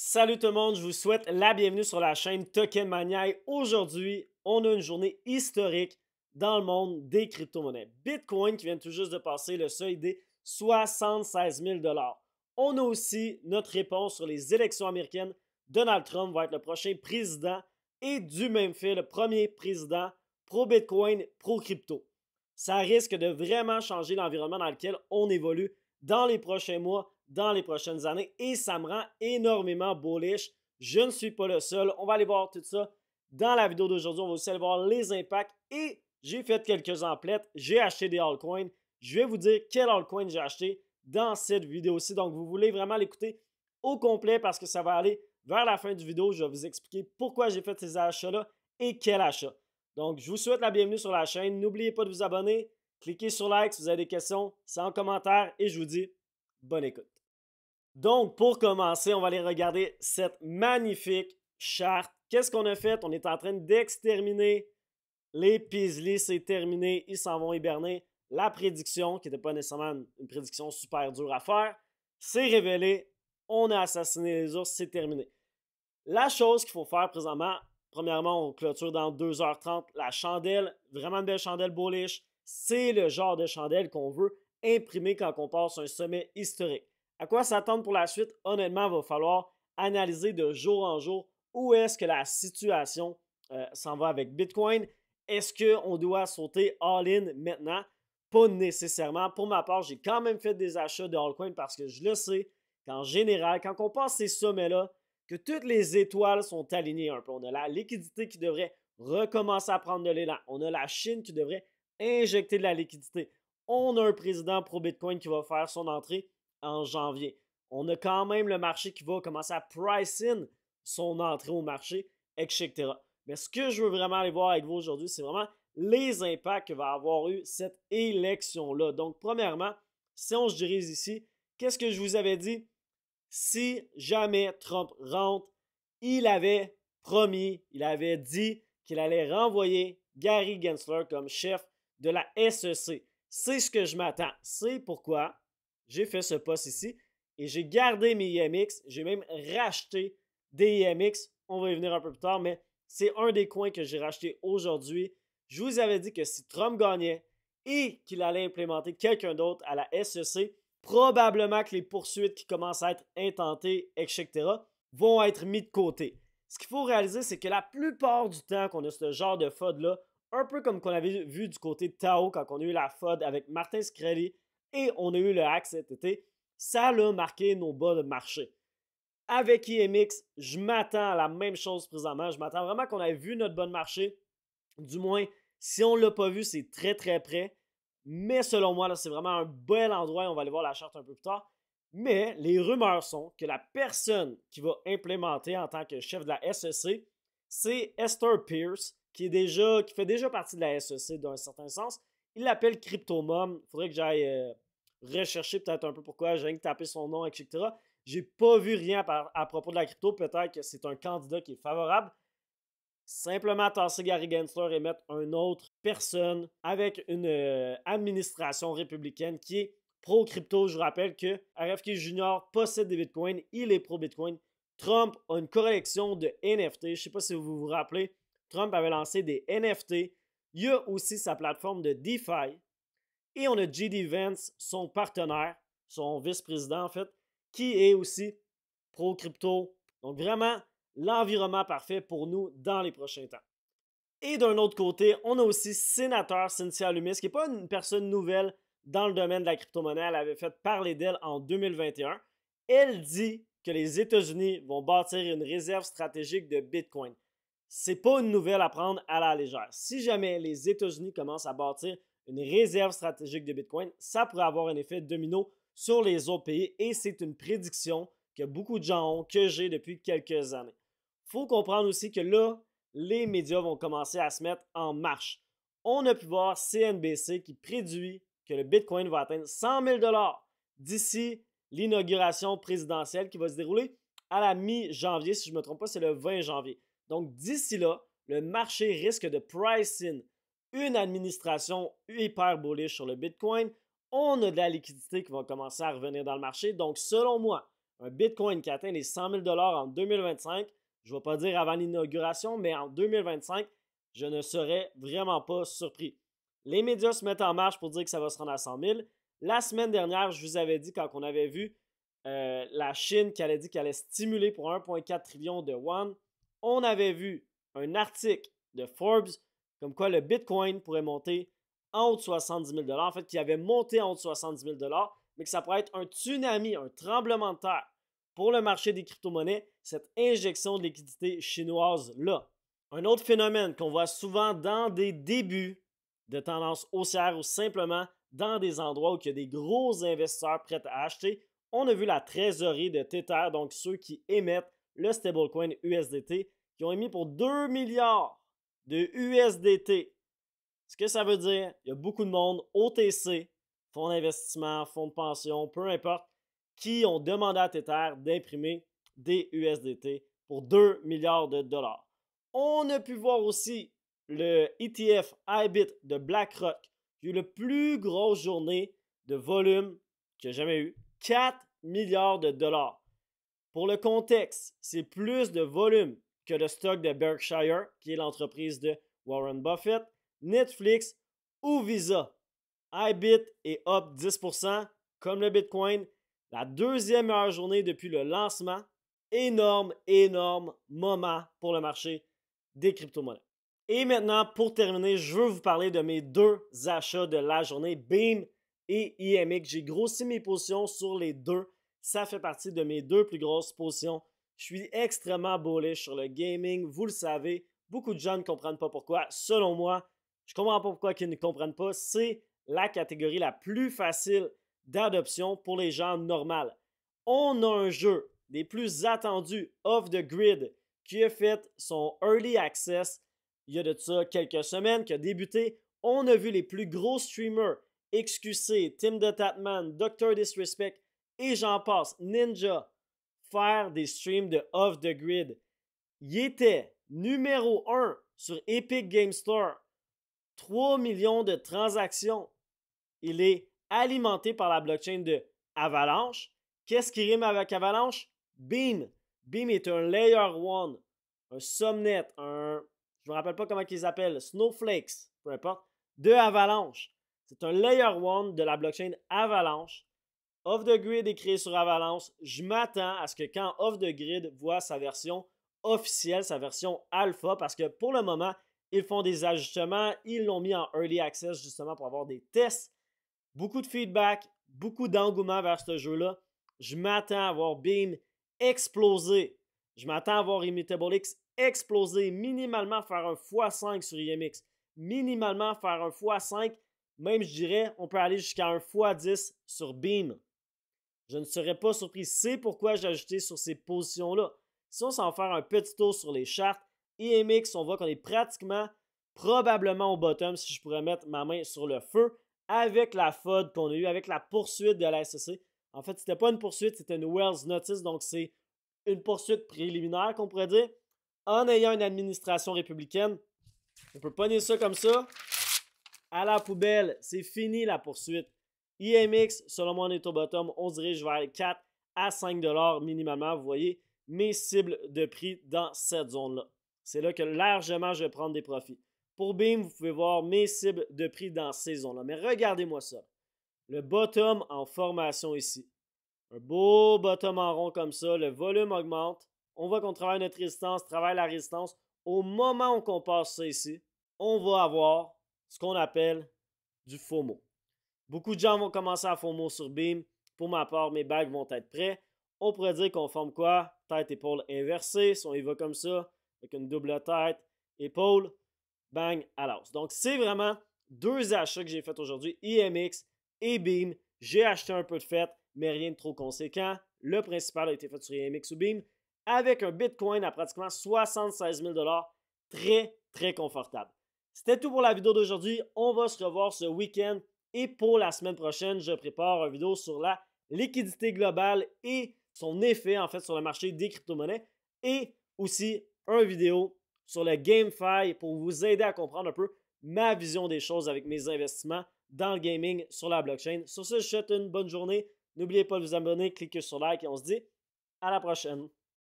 Salut tout le monde, je vous souhaite la bienvenue sur la chaîne Token Mania. Aujourd'hui, on a une journée historique dans le monde des crypto-monnaies. Bitcoin qui vient tout juste de passer le seuil des 76 000 On a aussi notre réponse sur les élections américaines. Donald Trump va être le prochain président et du même fait le premier président pro-Bitcoin, pro-crypto. Ça risque de vraiment changer l'environnement dans lequel on évolue dans les prochains mois dans les prochaines années et ça me rend énormément bullish. Je ne suis pas le seul. On va aller voir tout ça dans la vidéo d'aujourd'hui. On va aussi aller voir les impacts et j'ai fait quelques emplettes. J'ai acheté des altcoins. Je vais vous dire quel altcoin j'ai acheté dans cette vidéo-ci. Donc, vous voulez vraiment l'écouter au complet parce que ça va aller vers la fin du vidéo. Je vais vous expliquer pourquoi j'ai fait ces achats-là et quel achat. Donc, je vous souhaite la bienvenue sur la chaîne. N'oubliez pas de vous abonner. Cliquez sur like si vous avez des questions. C'est en commentaire et je vous dis Bonne écoute. Donc, pour commencer, on va aller regarder cette magnifique charte. Qu'est-ce qu'on a fait? On est en train d'exterminer les Pislis. C'est terminé. Ils s'en vont hiberner. La prédiction, qui n'était pas nécessairement une, prédiction super dure à faire, s'est révélée. On a assassiné les ours. C'est terminé. La chose qu'il faut faire présentement, premièrement, on clôture dans 2h30 la chandelle. Vraiment une belle chandelle bullish. C'est le genre de chandelle qu'on veut imprimé quand on passe un sommet historique. À quoi s'attendre pour la suite? Honnêtement, il va falloir analyser de jour en jour où est-ce que la situation euh, s'en va avec Bitcoin. Est-ce qu'on doit sauter all-in maintenant? Pas nécessairement. Pour ma part, j'ai quand même fait des achats de coin parce que je le sais qu'en général, quand on passe ces sommets-là, que toutes les étoiles sont alignées un peu. On a la liquidité qui devrait recommencer à prendre de l'élan. On a la Chine qui devrait injecter de la liquidité on a un président pro-Bitcoin qui va faire son entrée en janvier. On a quand même le marché qui va commencer à price in son entrée au marché, etc. Mais ce que je veux vraiment aller voir avec vous aujourd'hui, c'est vraiment les impacts que va avoir eu cette élection-là. Donc, premièrement, si on se dirige ici, qu'est-ce que je vous avais dit? Si jamais Trump rentre, il avait promis, il avait dit qu'il allait renvoyer Gary Gensler comme chef de la SEC. C'est ce que je m'attends. C'est pourquoi j'ai fait ce poste ici et j'ai gardé mes IMX. E j'ai même racheté des IMX. E On va y venir un peu plus tard, mais c'est un des coins que j'ai racheté aujourd'hui. Je vous avais dit que si Trump gagnait et qu'il allait implémenter quelqu'un d'autre à la SEC, probablement que les poursuites qui commencent à être intentées, etc., vont être mises de côté. Ce qu'il faut réaliser, c'est que la plupart du temps qu'on a ce genre de FOD-là, un peu comme qu'on avait vu du côté de Tao quand on a eu la FOD avec Martin Screlly et on a eu le hack cet été, ça l'a marqué nos bas de marché. Avec IMX, e je m'attends à la même chose présentement. Je m'attends vraiment qu'on ait vu notre de marché. Du moins, si on ne l'a pas vu, c'est très très près. Mais selon moi, c'est vraiment un bel endroit on va aller voir la charte un peu plus tard. Mais les rumeurs sont que la personne qui va implémenter en tant que chef de la SEC, c'est Esther Pierce, qui, est déjà, qui fait déjà partie de la SEC dans un certain sens. Il l'appelle Cryptomum. Il faudrait que j'aille euh, rechercher peut-être un peu pourquoi. J'ai rien taper son nom, etc. J'ai pas vu rien à, propos de la crypto. Peut-être que c'est un candidat qui est favorable. Simplement tasser Gary Gensler et mettre une autre personne avec une euh, administration républicaine qui est pro-crypto. Je vous rappelle que RFK Junior possède des bitcoins. Il est pro-bitcoin. Trump a une collection de NFT. Je ne sais pas si vous vous rappelez, Trump avait lancé des NFT. Il y a aussi sa plateforme de DeFi. Et on a JD Vance, son partenaire, son vice-président en fait, qui est aussi pro-crypto. Donc vraiment l'environnement parfait pour nous dans les prochains temps. Et d'un autre côté, on a aussi sénateur Cynthia Lumis, qui n'est pas une personne nouvelle dans le domaine de la crypto-monnaie. Elle avait fait parler d'elle en 2021. Elle dit que les États-Unis vont bâtir une réserve stratégique de Bitcoin c'est pas une nouvelle à prendre à la légère. Si jamais les États-Unis commencent à bâtir une réserve stratégique de Bitcoin, ça pourrait avoir un effet domino sur les autres pays et c'est une prédiction que beaucoup de gens ont, que j'ai depuis quelques années. Faut comprendre aussi que là, les médias vont commencer à se mettre en marche. On a pu voir CNBC qui prédit que le Bitcoin va atteindre 100 000 d'ici l'inauguration présidentielle qui va se dérouler à la mi-janvier, si je ne me trompe pas, c'est le 20 janvier. Donc d'ici là, le marché risque de pricing une administration hyper bullish sur le Bitcoin. On a de la liquidité qui va commencer à revenir dans le marché. Donc selon moi, un Bitcoin qui atteint les 100 000 en 2025, je ne vais pas dire avant l'inauguration, mais en 2025, je ne serais vraiment pas surpris. Les médias se mettent en marche pour dire que ça va se rendre à 100 000. La semaine dernière, je vous avais dit, quand on avait vu euh, la Chine qui allait dire qu'elle allait stimuler pour 1,4 trillion de yuan, on avait vu un article de Forbes comme quoi le Bitcoin pourrait monter en haut de 70 000 en fait, qu'il avait monté en haut de 70 000 mais que ça pourrait être un tsunami, un tremblement de terre pour le marché des crypto-monnaies, cette injection de liquidité chinoise-là. Un autre phénomène qu'on voit souvent dans des débuts de tendance haussière ou simplement dans des endroits où il y a des gros investisseurs prêts à acheter, on a vu la trésorerie de Tether, donc ceux qui émettent le stablecoin USDT, qui ont émis pour 2 milliards de USDT. Ce que ça veut dire, il y a beaucoup de monde, OTC, fonds d'investissement, fonds de pension, peu importe, qui ont demandé à Tether d'imprimer des USDT pour 2 milliards de dollars. On a pu voir aussi le ETF iBit de BlackRock, qui a eu la plus grosse journée de volume qu'il a jamais eu, 4 milliards de dollars. Pour le contexte, c'est plus de volume que le stock de Berkshire, qui est l'entreprise de Warren Buffett, Netflix ou Visa. iBit est up 10%, comme le Bitcoin, la deuxième meilleure journée depuis le lancement. Énorme, énorme moment pour le marché des crypto-monnaies. Et maintenant, pour terminer, je veux vous parler de mes deux achats de la journée, BIM et IMX. E J'ai grossi mes positions sur les deux ça fait partie de mes deux plus grosses potions. Je suis extrêmement bullish sur le gaming, vous le savez. Beaucoup de gens ne comprennent pas pourquoi. Selon moi, je comprends pas pourquoi ils ne comprennent pas. C'est la catégorie la plus facile d'adoption pour les gens normaux. On a un jeu des plus attendus off the grid qui a fait son early access il y a de ça quelques semaines, qui a débuté. On a vu les plus gros streamers, XQC, Tim de Tatman, Dr. Disrespect, et j'en passe. Ninja, faire des streams de off the grid. Il était numéro 1 sur Epic Game Store. 3 millions de transactions. Il est alimenté par la blockchain de Avalanche. Qu'est-ce qui rime avec Avalanche? Beam. Beam est un layer 1, un subnet, un. Je ne me rappelle pas comment ils appellent, Snowflakes, peu importe, de Avalanche. C'est un layer 1 de la blockchain Avalanche Off the Grid est créé sur Avalanche. Je m'attends à ce que quand Off the Grid voit sa version officielle, sa version alpha, parce que pour le moment, ils font des ajustements, ils l'ont mis en early access justement pour avoir des tests, beaucoup de feedback, beaucoup d'engouement vers ce jeu-là. Je m'attends à voir Beam exploser. Je m'attends à voir Immutable exploser, minimalement faire un x5 sur IMX, e minimalement faire un x5, même je dirais, on peut aller jusqu'à un x10 sur Beam. Je ne serais pas surpris. C'est pourquoi j'ai ajouté sur ces positions-là. Si on s'en fait un petit tour sur les chartes, IMX, on voit qu'on est pratiquement, probablement au bottom si je pourrais mettre ma main sur le feu avec la FOD qu'on a eue, avec la poursuite de la SEC. En fait, c'était pas une poursuite, c'était une Wells Notice, donc c'est une poursuite préliminaire qu'on pourrait dire. En ayant une administration républicaine, on peut pas nier ça comme ça. À la poubelle, c'est fini la poursuite. IMX, e selon moi, on est au bottom. On dirige vers 4 à 5 minimalement. Vous voyez mes cibles de prix dans cette zone-là. C'est là que largement je vais prendre des profits. Pour BIM, vous pouvez voir mes cibles de prix dans ces zones-là. Mais regardez-moi ça. Le bottom en formation ici. Un beau bottom en rond comme ça. Le volume augmente. On voit qu'on travaille notre résistance, travaille la résistance. Au moment où on passe ça ici, on va avoir ce qu'on appelle du FOMO. Beaucoup de gens vont commencer à former sur BIM. Pour ma part, mes bagues vont être prêts. On pourrait dire qu'on forme quoi? Tête, épaule inversée. Si on y va comme ça, avec une double tête, épaule, bang, à l'os. Donc, c'est vraiment deux achats que j'ai fait aujourd'hui, IMX e et BIM. J'ai acheté un peu de fête, mais rien de trop conséquent. Le principal a été fait sur IMX e ou BIM, avec un Bitcoin à pratiquement 76 000 Très, très confortable. C'était tout pour la vidéo d'aujourd'hui. On va se revoir ce week-end et pour la semaine prochaine, je prépare une vidéo sur la liquidité globale et son effet en fait sur le marché des crypto-monnaies et aussi une vidéo sur le GameFi pour vous aider à comprendre un peu ma vision des choses avec mes investissements dans le gaming sur la blockchain. Sur ce, je vous souhaite une bonne journée. N'oubliez pas de vous abonner, cliquez sur like et on se dit à la prochaine.